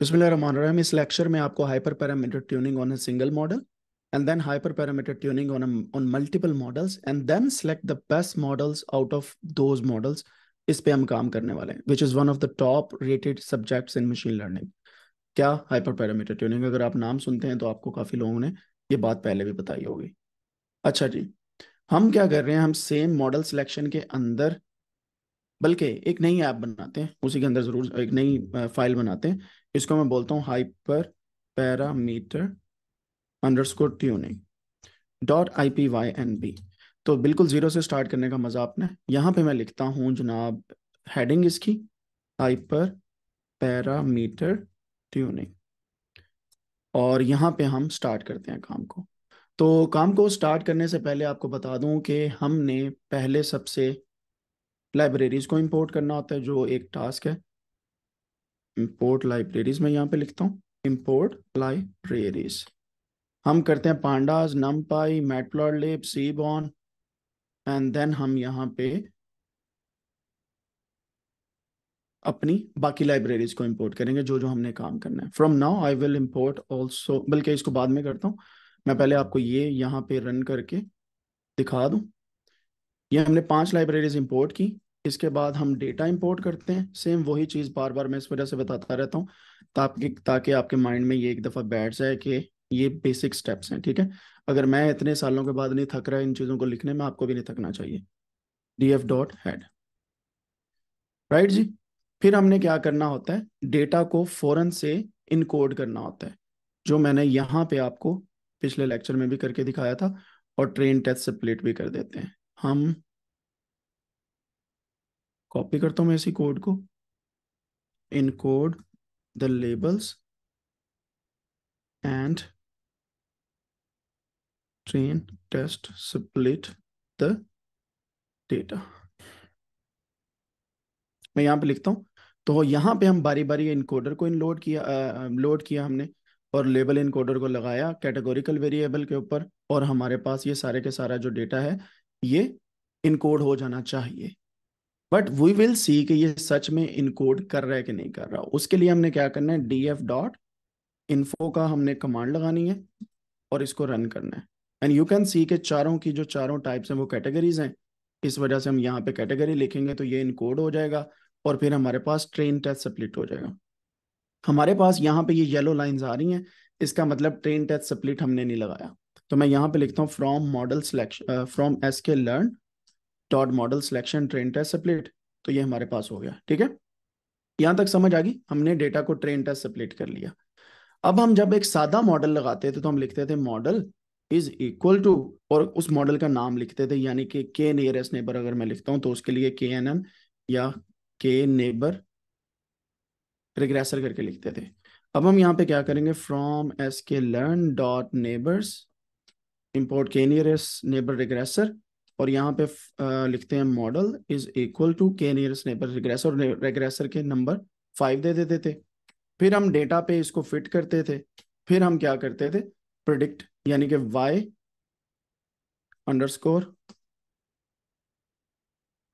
बिस्मिल्लाहमानिरहीम इस हम काम करने वाले which is of the top rated subjects in machine learning क्या हाइपर पैरामीटर ट्यूनिंग अगर आप नाम सुनते हैं तो आपको काफ़ी लोगों ने ये बात पहले भी बताई होगी अच्छा जी हम क्या कर रहे हैं हम सेम मॉडल सिलेक्शन के अंदर बल्कि एक नई ऐप बनाते हैं उसी के अंदर ज़रूर एक नई हम्म। फाइल बनाते हैं इसको मैं बोलता हूँ hyperparameter underscore tuning dot I P Y N B तो बिल्कुल ज़ीरो से स्टार्ट करने का मज़ा आपने यहाँ पे मैं लिखता हूँ जनाब हेडिंग इसकी हाइपर पैरामीटर ट्यूनिंग और यहाँ पे हम स्टार्ट करते हैं काम को तो काम को स्टार्ट करने से पहले आपको बता दूं कि हमने पहले सबसे लाइब्रेरीज को इंपोर्ट करना होता है जो एक टास्क है इंपोर्ट लाइब्रेरीज में यहाँ पे लिखता हूँ इंपोर्ट लाइब्रेरीज हम करते हैं पांडाज नम पाई सी बॉन एंड देन हम यहाँ पे अपनी बाकी लाइब्रेरीज को इंपोर्ट करेंगे जो जो हमने काम करना है from now I will import also बल्कि इसको बाद में करता हूँ मैं पहले आपको ये यहाँ पे रन करके दिखा दूँ ये हमने पांच लाइब्रेरीज इंपोर्ट की इसके बाद हम डेटा इंपोर्ट करते हैं सेम वही चीज़ बार बार मैं इस वजह से बताता रहता हूँ ताकि ताकि आपके माइंड में ये एक दफ़ा बैठ जाए कि ये बेसिक स्टेप्स हैं ठीक है अगर मैं इतने सालों के बाद नहीं थक रहा इन चीज़ों को लिखने में आपको भी नहीं थकना चाहिए D F dot head right जी फिर हमने क्या करना होता है डेटा को फ़ौरन से इनकोड करना होता है जो मैंने यहाँ पे आपको पिछले लेक्चर में भी करके दिखाया था और ट्रेन टेस्ट से प्लेट भी कर देते हैं हम कॉपी करता हूं मैं इसी कोड को encode the labels and train test split the data मैं यहां पे लिखता हूँ तो यहाँ पे हम बारी बारी इनकोडर को इनलोड किया लोड किया हमने और लेबल इनकोडर को लगाया कैटेगोरिकल वेरिएबल के ऊपर और हमारे पास ये सारे के सारा जो डेटा है ये इनकोड हो जाना चाहिए बट वी विल सी कि ये सच में इनकोड कर रहा है कि नहीं कर रहा उसके लिए हमने क्या करना है डी एफ डॉट इन्फो का हमने कमांड लगानी है और इसको रन करना है एंड यू कैन सी के चारों की जो चारों टाइप्स हैं वो कैटेगरीज हैं इस वजह से हम यहाँ पे कैटेगरी लिखेंगे तो ये इनकोड हो जाएगा और फिर हमारे पास ट्रेन टेस्ट सप्लिट हो जाएगा हमारे पास यहाँ पे ये येलो लाइंस आ रही हैं इसका मतलब ट्रेन टेस्ट सप्लिट हमने नहीं लगाया तो मैं यहाँ पे लिखता हूँ from model selection from S K learn dot model selection train test split तो ये हमारे पास हो गया ठीक है यहां तक समझ आ गई हमने डेटा को ट्रेन टेस्ट सप्लेट कर लिया अब हम जब एक सादा मॉडल लगाते थे तो हम लिखते थे मॉडल इज इक्वल टू और उस मॉडल का नाम लिखते थे यानी कि के नियरेस्ट नेबर अगर मैं लिखता हूं तो उसके लिए के एन एन या के नेबर रिग्रेसर करके लिखते थे अब हम यहाँ पे क्या करेंगे from S K learn dot neighbors import K nearest neighbour regressor और यहाँ पे लिखते हैं model is equal to K nearest neighbor regress regressor K number five दे देते थे फिर हम डेटा पे इसको फिट करते थे फिर हम क्या करते थे प्रोडिक्ट यानी कि Y underscore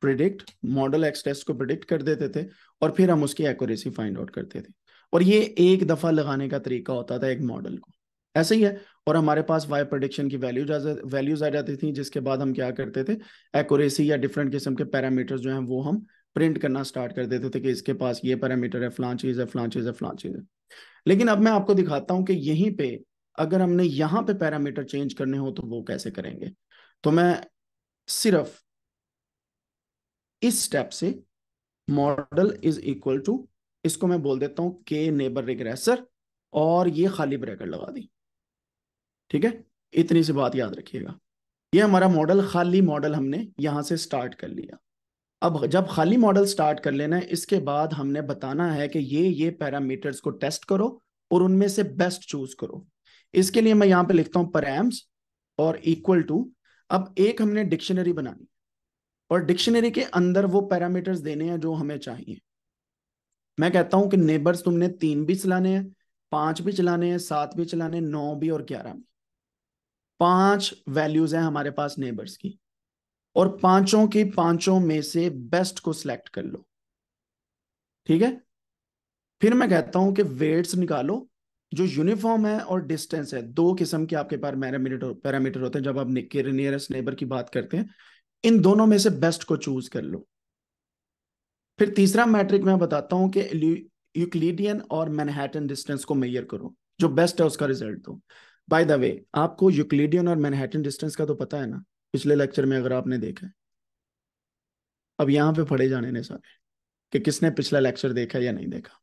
predict model X test को प्रिडिक्ट कर देते थे और फिर हम उसकी एक्यूरेसी फाइंड आउट करते थे और ये एक दफा लगाने का तरीका होता था एक मॉडल को ऐसे ही है और हमारे पास वाई प्रोडिक्शन की वैल्यूज वैल्यूज आ जाती थी जिसके बाद हम क्या करते थे एक्यूरेसी या डिफरेंट किस्म के पैरामीटर्स जो हैं वो हम प्रिंट करना स्टार्ट कर देते थे कि इसके पास ये पैरामीटर है फ्लान चीज़ है फ्लान चीज़ है फ्लान चीज़ है लेकिन अब मैं आपको दिखाता हूं कि यहीं पे अगर हमने यहाँ पे पैरामीटर चेंज करने हो तो वो कैसे करेंगे तो मैं सिर्फ इस स्टेप से मॉडल इज इक्वल टू इसको मैं बोल देता हूं के नेबर रिग्रेसर और ये खाली ब्रैकेट लगा दी ठीक है इतनी सी बात याद रखिएगा ये हमारा मॉडल खाली मॉडल हमने यहां से स्टार्ट कर लिया अब जब खाली मॉडल स्टार्ट कर लेना है इसके बाद हमने बताना है कि ये ये पैरामीटर्स को टेस्ट करो और उनमें से बेस्ट चूज करो इसके लिए मैं यहां पे लिखता हूं परैम्स और इक्वल टू अब एक हमने डिक्शनरी बनानी और डिक्शनरी के अंदर वो पैरामीटर्स देने हैं जो हमें चाहिए मैं कहता हूं कि नेबर्स तुमने तीन भी चलाने हैं पांच भी चलाने हैं सात भी चलाने नौ भी और ग्यारह भी पांच वैल्यूज हैं हमारे पास नेबर्स की और पांचों की पांचों में से बेस्ट को सिलेक्ट कर लो ठीक है फिर मैं कहता हूं कि वेट्स निकालो जो यूनिफॉर्म है और डिस्टेंस है दो किस्म के आपके पास पैरामीटर होते हैं जब आप नियरेस्ट नेबर की बात करते हैं इन दोनों में से बेस्ट को चूज कर लो फिर तीसरा मैट्रिक मैं बताता हूं कि यूक्लिडियन और मैनहैटन डिस्टेंस को मेयर करो जो बेस्ट है उसका रिजल्ट दो बाय द वे आपको यूक्लिडियन और मैनहेटन डिस्टेंस का तो पता है ना पिछले लेक्चर में अगर आपने देखा है अब यहां पे पढ़े जाने ने सारे कि किसने पिछला लेक्चर देखा या नहीं देखा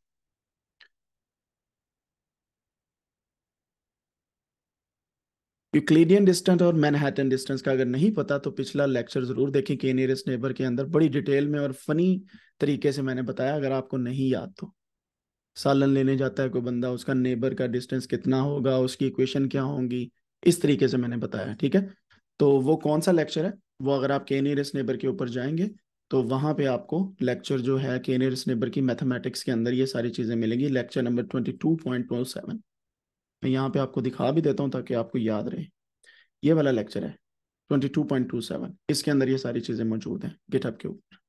यूक्लिडियन डिस्टेंस और मैनहेटन डिस्टेंस का अगर नहीं पता तो पिछला लेक्चर जरूर देखें के नियरेस्ट नेबर के अंदर बड़ी डिटेल में और फनी तरीके से मैंने बताया अगर आपको नहीं याद तो सालन लेने जाता है कोई बंदा उसका नेबर का डिस्टेंस कितना होगा उसकी इक्वेशन क्या होंगी इस तरीके से मैंने बताया ठीक है तो वो कौन सा लेक्चर है वो अगर आप के नियरेस्ट नेबर के ऊपर जाएंगे तो वहाँ पे आपको लेक्चर जो है के नियरेस्ट नेबर की मैथमेटिक्स के अंदर ये सारी चीज़ें मिलेंगी lecture number twenty two point two seven मैं यहाँ पे आपको दिखा भी देता हूँ ताकि आपको याद रहे ये वाला लेक्चर है twenty two point two seven इसके अंदर ये सारी चीज़ें मौजूद हैं गिटअप के ऊपर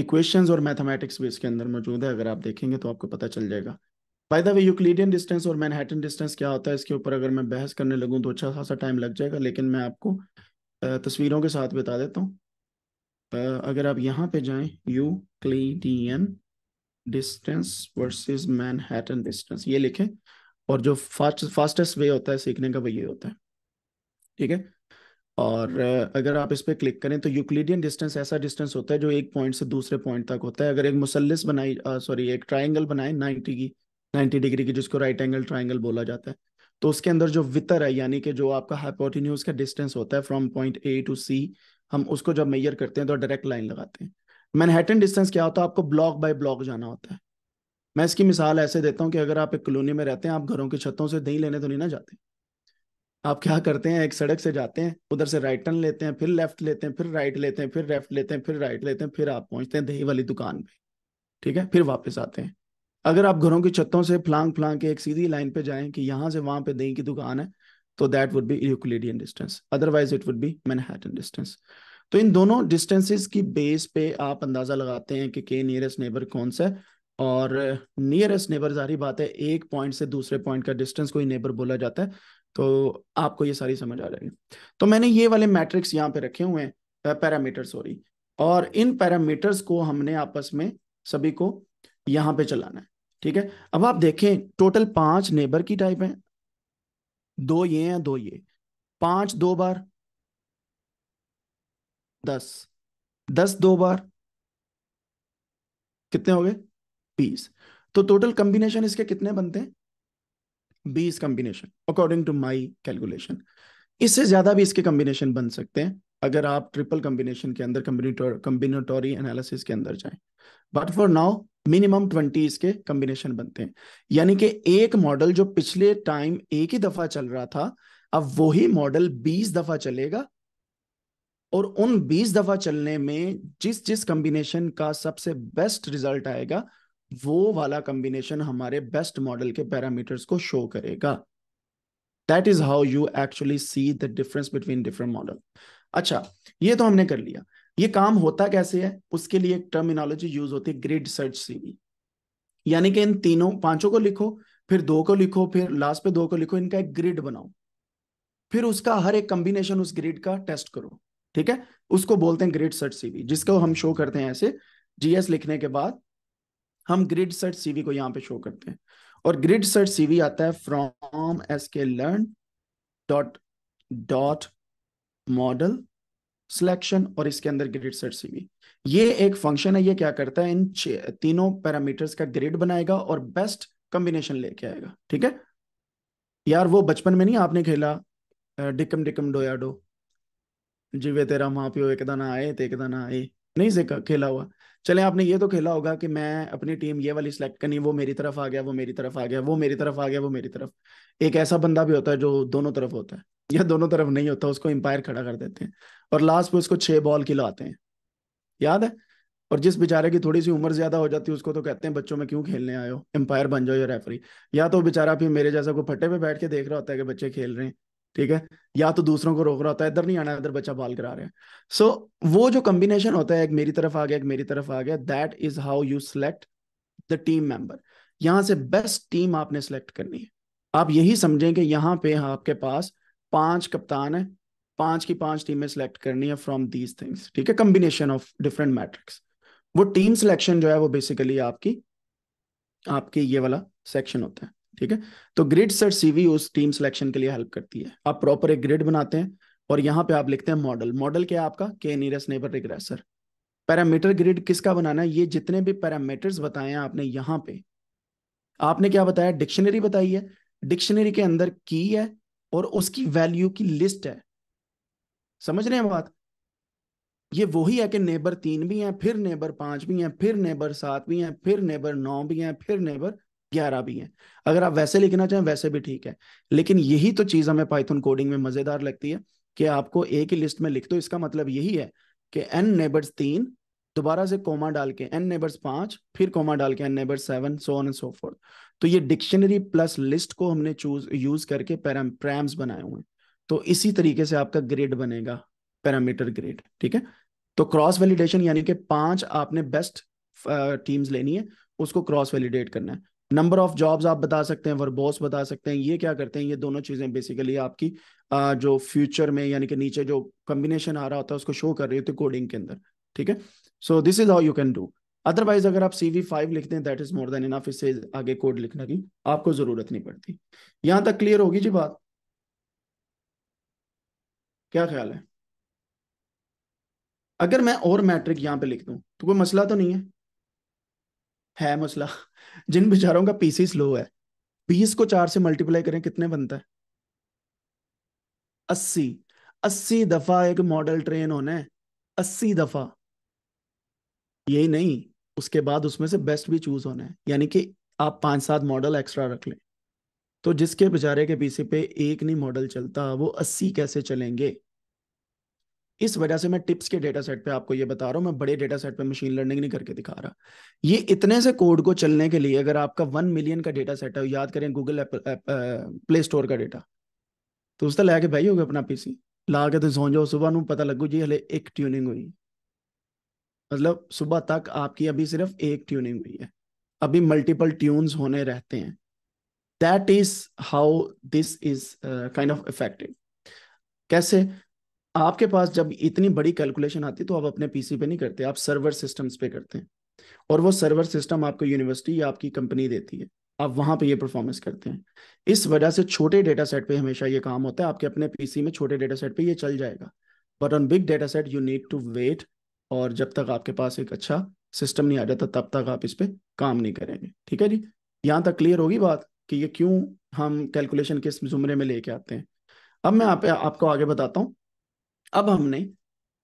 इक्वेशंस और मैथमेटिक्स भी इसके अंदर मौजूद है अगर आप देखेंगे तो आपको पता चल जाएगा by the way Euclidean distance और मैनहट्टन डिस्टेंस क्या होता है इसके ऊपर अगर मैं बहस करने लगूँ तो अच्छा खासा टाइम लग जाएगा लेकिन मैं आपको तस्वीरों के साथ बता देता हूँ अगर आप यहाँ पे जाएं Euclidean distance versus Manhattan distance ये लिखें और जो फास्ट फास्टेस्ट वे होता है सीखने का वो ये होता है ठीक है और अगर आप इस पर क्लिक करें तो यूक्लिडियन डिस्टेंस ऐसा डिस्टेंस होता है जो एक पॉइंट से दूसरे पॉइंट तक होता है अगर एक मुसलिस बनाई सॉरी एक ट्राइंगल बनाए नाइन्टी की नाइन्टी डिग्री की जिसको राइट एंगल ट्राइंगल बोला जाता है तो उसके अंदर जो वितर है यानी कि जो आपका हाइपोटिन्यूज का डिस्टेंस होता है from point A to C हम उसको जब मैयर करते हैं तो डायरेक्ट लाइन लगाते हैं मैनहेटन डिस्टेंस क्या होता है आपको ब्लॉक बाय ब्लॉक जाना होता है मैं इसकी मिसाल ऐसे देता हूँ कि अगर आप एक कॉलोनी में रहते हैं आप घरों की छतों से दही लेने तो नहीं ना जाते आप क्या करते हैं एक सड़क से जाते हैं उधर से राइट टर्न लेते हैं फिर लेफ्ट लेते हैं फिर राइट लेते हैं फिर लेफ्ट लेते हैं फिर राइट लेते हैं फिर आप पहुंचते हैं दही वाली दुकान पे ठीक है फिर वापस आते हैं अगर आप घरों की छतों से फ्लांग फ्लांग के एक सीधी लाइन पे जाएं कि यहाँ से वहां पे दही की दुकान है तो that would be Euclidean distance otherwise it would be Manhattan distance तो इन दोनों डिस्टेंसेस की बेस पे आप अंदाजा लगाते हैं कि के नियरेस्ट नेबर कौन सा है और नियरेस्ट नेबर जारी बात है एक पॉइंट से दूसरे पॉइंट का डिस्टेंस कोई नेबर बोला जाता है तो आपको ये सारी समझ आ जाएगी तो मैंने ये वाले मैट्रिक्स यहाँ पे रखे हुए हैं पैरामीटर सॉरी और इन पैरामीटर्स को हमने आपस में सभी को यहाँ पे चलाना है ठीक है अब आप देखें टोटल पांच नेबर की टाइप है दो ये हैं दो ये पांच दो बार दस दस दो बार कितने हो गए बीस तो टोटल कंबिनेशन इसके कितने बनते हैं बीस combination according to my calculation इससे ज्यादा भी इसके कॉम्बिनेशन बन सकते हैं अगर आप ट्रिपल कॉम्बिनेशन के अंदर कम्बिनेटोरी एनालिसिस के अंदर जाए but for now minimum twenty इसके कॉम्बिनेशन बनते हैं यानी कि एक मॉडल जो पिछले टाइम एक ही दफा चल रहा था अब वही मॉडल बीस दफा चलेगा और उन बीस दफा चलने में जिस जिस कॉम्बिनेशन का सबसे बेस्ट रिजल्ट आएगा वो वाला कॉम्बिनेशन हमारे बेस्ट मॉडल के पैरामीटर्स को शो करेगा that is how you actually see the difference between different model अच्छा ये तो हमने कर लिया ये काम होता कैसे है उसके लिए एक टर्मिनोलॉजी यूज होती है ग्रिड सर्च सीवी यानी कि इन तीनों पांचों को लिखो फिर दो को लिखो फिर लास्ट पे दो को लिखो इनका एक ग्रिड बनाओ फिर उसका हर एक कॉम्बिनेशन उस ग्रिड का टेस्ट करो ठीक है उसको बोलते हैं ग्रिड सर्च सीवी जिसको हम शो करते हैं ऐसे जीएस लिखने के बाद हम ग्रिड सर्च सीवी को यहाँ पे शो करते हैं और ग्रिड सर्च सीवी आता है from S K learn dot dot model selection और इसके अंदर ग्रिड सर्च सीवी ये एक फंक्शन है ये क्या करता है इन तीनों पैरामीटर्स का ग्रिड बनाएगा और बेस्ट कॉम्बिनेशन लेके आएगा ठीक है यार वो बचपन में नहीं आपने खेला डिकम डिकम डोया डो जिवे तेरा माँ प्यो एक दाना आए तो एक दाना आए नहीं से खेला हुआ चले आपने ये तो खेला होगा कि मैं अपनी टीम ये वाली सिलेक्ट करनी वो मेरी तरफ आ गया वो मेरी तरफ आ गया वो मेरी तरफ आ गया वो मेरी तरफ एक ऐसा बंदा भी होता है जो दोनों तरफ होता है या दोनों तरफ नहीं होता उसको एम्पायर खड़ा कर देते हैं और लास्ट में उसको छह बॉल खिलाते हैं याद है और जिस बेचारे की थोड़ी सी उम्र ज्यादा हो जाती है उसको तो कहते हैं बच्चों में क्यों खेलने आयो एम्पायर बन जाओ या रेफरी या तो बेचारा फिर मेरे जैसा को फट्टे पे बैठ के देख रहा होता है कि बच्चे खेल रहे हैं ठीक है या तो दूसरों को रोक रहा होता है इधर नहीं आना इधर बच्चा बाल करा रहे हैं सो so, वो जो कॉम्बिनेशन होता है एक मेरी तरफ आ गया एक मेरी तरफ आ गया that is how you select the team member यहां से बेस्ट टीम आपने सेलेक्ट करनी है आप यही समझें कि यहाँ पे आपके पास पांच कप्तान है पांच की पांच टीमें सिलेक्ट करनी है फ्रॉम दीज थिंग्स ठीक है कॉम्बिनेशन ऑफ डिफरेंट मैट्रिक्स वो टीम सिलेक्शन जो है वो बेसिकली आपकी आपकी ये वाला सेक्शन होता है ठीक है तो ग्रिड सर सीवी उस टीम सिलेक्शन के लिए हेल्प करती है आप प्रॉपर एक ग्रिड बनाते हैं और यहाँ पे आप लिखते हैं मॉडल मॉडल क्या है आपका K nearest neighbour regressor parameter grid किसका बनाना है ये जितने भी पैरामीटर्स बताए हैं आपने यहाँ पे आपने क्या बताया डिक्शनरी बताई है डिक्शनरी के अंदर की है और उसकी वैल्यू की लिस्ट है समझ रहे हैं बात ये वही है कि नेबर तीन भी हैं फिर नेबर पांच भी हैं फिर नेबर सात भी हैं फिर नेबर नौ भी हैं फिर नेबर ग्यारह भी हैं अगर आप वैसे लिखना चाहें वैसे भी ठीक है लेकिन यही तो चीज हमें पाइथन कोडिंग में मजेदार लगती है कि आपको एक ही लिस्ट में लिख दो तो इसका मतलब यही है कि एन नेबर्स तीन दोबारा से कोमा डाल के एन नेबर्स पांच फिर कोमा डाल के n neighbours seven so on so forth तो ये डिक्शनरी प्लस लिस्ट को हमने चूज यूज करके पैराम प्रैम्स बनाए हुए हैं तो इसी तरीके से आपका ग्रेड बनेगा पैरामीटर ग्रेड ठीक है तो क्रॉस वैलिडेशन यानी कि पांच आपने बेस्ट टीम्स लेनी है उसको क्रॉस वैलिडेट करना है नंबर ऑफ जॉब्स आप बता सकते हैं वर्बोस बता सकते हैं ये क्या करते हैं ये दोनों चीज़ें बेसिकली आपकी जो फ्यूचर में यानी कि नीचे जो कॉम्बिनेशन आ रहा होता है उसको शो कर रही होती है कोडिंग के अंदर ठीक है so this is how you can do otherwise अगर आप सी वी फाइव लिखते हैं that is more than enough इससे आगे कोड लिखने की आपको जरूरत नहीं पड़ती यहां तक क्लियर होगी जी बात क्या ख्याल है अगर मैं और मैट्रिक यहां पे लिख दूं तो कोई मसला तो नहीं है है मसला जिन बेचारों का पीसी स्लो है बीस को चार से मल्टीप्लाई करें कितने बनता है अस्सी अस्सी दफा एक मॉडल ट्रेन होना है अस्सी दफा यही नहीं उसके बाद उसमें से बेस्ट भी चूज होना है यानी कि आप पांच सात मॉडल एक्स्ट्रा रख लें तो जिसके बेचारे के पीसी पे एक नहीं मॉडल चलता वो अस्सी कैसे चलेंगे इस वजह से मैं टिप्स के डेटा सेट पे आपको ये बता रहा हूँ मैं बड़े डेटा सेट पे मशीन लर्निंग नहीं करके दिखा रहा ये इतने से कोड को चलने के लिए अगर आपका वन मिलियन का डेटा सेट है याद करें गूगल प्ले स्टोर का डेटा तो उस ला के बह होगा अपना पीसी ला के तो सौ जाओ सुबह न पता लगू जी हले एक ट्यूनिंग हुई मतलब सुबह तक आपकी अभी सिर्फ एक ट्यूनिंग हुई है अभी मल्टीपल ट्यून्स होने रहते हैं that is how this is kind of effective कैसे आपके पास जब इतनी बड़ी कैलकुलेशन आती है तो आप अपने पीसी पे नहीं करते आप सर्वर सिस्टम्स पे करते हैं और वो सर्वर सिस्टम आपको यूनिवर्सिटी या आपकी कंपनी देती है आप वहां पे ये परफॉर्मेंस करते हैं इस वजह से छोटे डेटा सेट पे हमेशा ये काम होता है आपके अपने पीसी में छोटे डेटा सेट पे ये चल जाएगा but on big data set you need to wait और जब तक आपके पास एक अच्छा सिस्टम नहीं आ जाता तब तक आप इस पर काम नहीं करेंगे ठीक है जी यहाँ तक क्लियर होगी बात कि ये क्यों हम कैलकुलेशन किस जुमरे में लेके आते हैं अब मैं आप, आपको आगे बताता हूँ अब हमने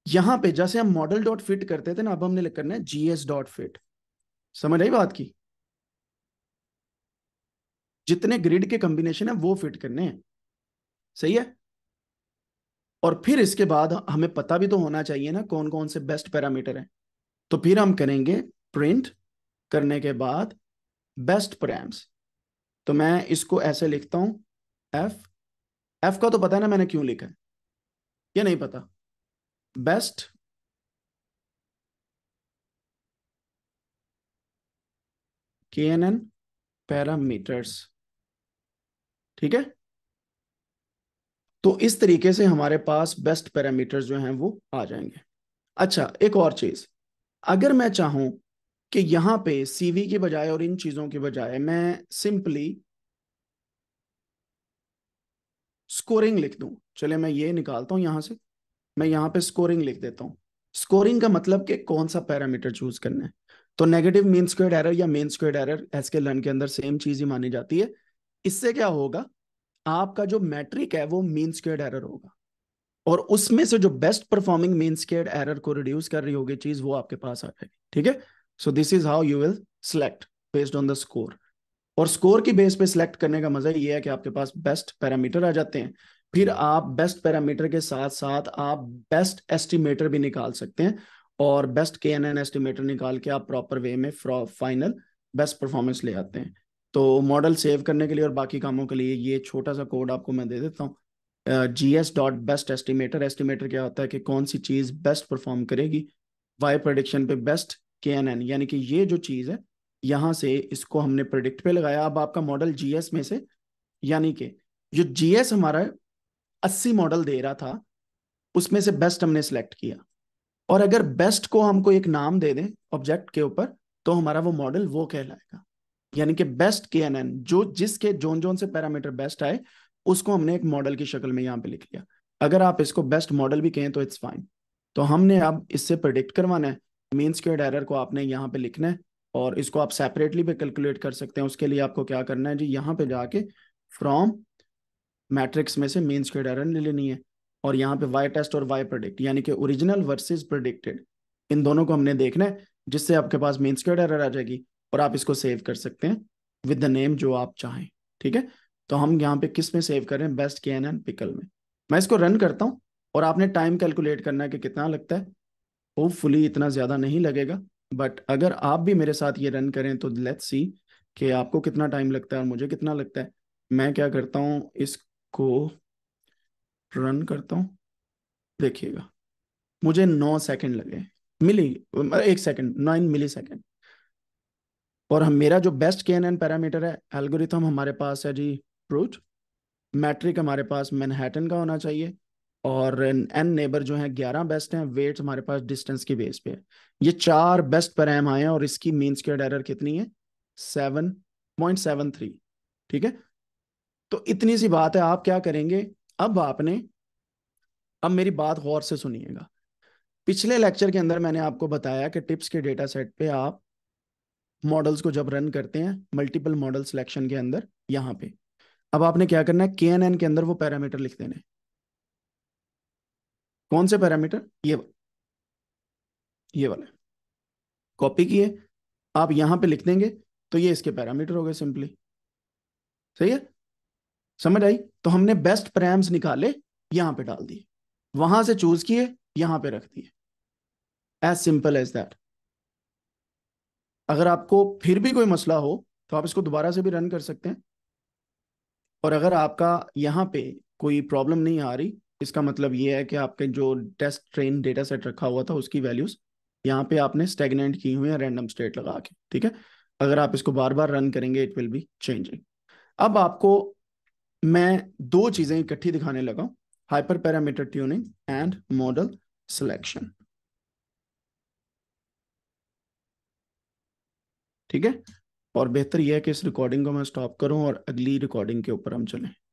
यहां पे जैसे हम मॉडल डॉट फिट करते थे ना अब हमने करना है जीएस डॉट फिट समझ आई बात की जितने ग्रिड के कॉम्बिनेशन है वो फिट करने हैं सही है और फिर इसके बाद हमें पता भी तो होना चाहिए ना कौन कौन से बेस्ट पैरामीटर हैं तो फिर हम करेंगे प्रिंट करने के बाद बेस्ट प्रैम्स तो मैं इसको ऐसे लिखता हूं एफ एफ का तो पता है ना मैंने क्यों लिखा है ये नहीं पता best K N N parameters ठीक है तो इस तरीके से हमारे पास बेस्ट पैरामीटर्स जो हैं वो आ जाएंगे अच्छा एक और चीज अगर मैं चाहूं कि यहां पे सीवी के बजाय और इन चीजों के बजाय मैं सिंपली स्कोरिंग लिख दूं चले मैं ये निकालता हूँ यहाँ से मैं यहाँ पे स्कोरिंग लिख देता हूँ स्कोरिंग का मतलब कि कौन सा पैरामीटर चूज करना है तो नेगेटिव मीन स्क्वेयर एरर या mean square error S K learn के अंदर सेम चीज ही मानी जाती है इससे क्या होगा आपका जो मैट्रिक है वो मीन स्क्वेयर एरर होगा और उसमें से जो best performing mean squared error को रिड्यूस कर रही होगी चीज वो आपके पास आ जाएगी ठीक है so this is how you will select based on the score और स्कोर की बेस पे सिलेक्ट करने का मजा ये है कि आपके पास बेस्ट पैरामीटर आ जाते हैं फिर आप बेस्ट पैरामीटर के साथ साथ आप बेस्ट एस्टिमेटर भी निकाल सकते हैं और best K N N estimator निकाल के आप प्रॉपर वे में फाइनल बेस्ट परफॉर्मेंस ले आते हैं तो मॉडल सेव करने के लिए और बाकी कामों के लिए ये छोटा सा कोड आपको मैं दे देता हूँ G S dot best estimator estimator क्या होता है कि कौन सी चीज़ बेस्ट परफॉर्म करेगी वाई प्रोडिक्शन पे बेस्ट के एन एन यानी कि ये जो चीज़ है यहाँ से इसको हमने प्रोडिक्ट पे लगाया अब आपका मॉडल जीएस में से यानी कि जो जीएस हमारा अस्सी मॉडल दे रहा था उसमें से बेस्ट हमने सेलेक्ट किया और अगर बेस्ट को हमको एक नाम दे दें ऑब्जेक्ट के ऊपर तो हमारा वो मॉडल वो कहलाएगा यानी कि बेस्ट के एन जो जिसके जोन जोन से पैरामीटर बेस्ट आए उसको हमने एक मॉडल की शक्ल में यहाँ पे लिख लिया अगर आप इसको बेस्ट मॉडल भी कहें तो इट्स फाइन तो हमने अब इससे प्रिडिक्ट करवाना है मीन स्क्योर्ड एरर को आपने यहाँ पे लिखना है और इसको आप सेपरेटली भी कैलकुलेट कर सकते हैं उसके लिए आपको क्या करना है जी यहाँ पे जाके फ्रॉम मैट्रिक्स में से मेन स्क्वेयर एरर ले लेनी है और यहाँ पे वाई टेस्ट और वाई प्रोडिक्ट यानी कि ओरिजिनल वर्सेज प्रोडिक्टेड इन दोनों को हमने देखना है जिससे आपके पास मेन स्क्वेयर एरर आ जाएगी और आप इसको सेव कर सकते हैं विद द नेम जो आप चाहें ठीक है तो हम यहाँ पे किस में सेव कर रहे हैं बेस्ट के एन पिकल में मैं इसको रन करता हूँ और आपने टाइम कैलकुलेट करना है कि कितना लगता है होपफुली इतना ज़्यादा नहीं लगेगा बट अगर आप भी मेरे साथ ये रन करें तो लेट्स सी कि आपको कितना टाइम लगता है और मुझे कितना लगता है मैं क्या करता हूँ इस को रन करता हूँ देखिएगा मुझे नौ सेकंड लगे मिली मतलब एक सेकंड नाइन मिली सेकेंड और हम मेरा जो बेस्ट के एन पैरामीटर है एल्गोरिथम हमारे पास है जी प्रूट मैट्रिक हमारे पास मैनहैटन का होना चाहिए और एन नेबर जो है ग्यारह बेस्ट हैं वेट हमारे पास डिस्टेंस की बेस पे है ये चार बेस्ट पैराम आए हैं और इसकी मीन स्क्वेयर एरर कितनी है सेवन पॉइंट सेवन थ्री ठीक है तो इतनी सी बात है आप क्या करेंगे अब आपने अब मेरी बात गौर से सुनिएगा पिछले लेक्चर के अंदर मैंने आपको बताया कि टिप्स के डेटा सेट पे आप मॉडल्स को जब रन करते हैं मल्टीपल मॉडल सिलेक्शन के अंदर यहां पे अब आपने क्या करना है के एन एन के अंदर वो पैरामीटर लिख देने कौन से पैरामीटर ये वाले ये वाले कॉपी किए आप यहां पे लिख देंगे तो ये इसके पैरामीटर हो गए सिंपली सही है समझ आई तो हमने बेस्ट प्रैम्स निकाले यहां पे डाल दिए वहां से चूज किए यहां पे रख दिए एज सिंपल एज दैट अगर आपको फिर भी कोई मसला हो तो आप इसको दोबारा से भी रन कर सकते हैं और अगर आपका यहां पे कोई प्रॉब्लम नहीं आ रही इसका मतलब ये है कि आपके जो टेस्ट ट्रेन डेटा सेट रखा हुआ था उसकी वैल्यूज यहाँ पे आपने स्टेगनेंट की हुई है रैंडम स्टेट लगा के ठीक है अगर आप इसको बार बार रन करेंगे इट विल बी चेंजिंग अब आपको मैं दो चीजें इकट्ठी दिखाने लगा hyper parameter tuning and model selection ठीक है और बेहतर यह है कि इस रिकॉर्डिंग को मैं स्टॉप करूं और अगली रिकॉर्डिंग के ऊपर हम चलें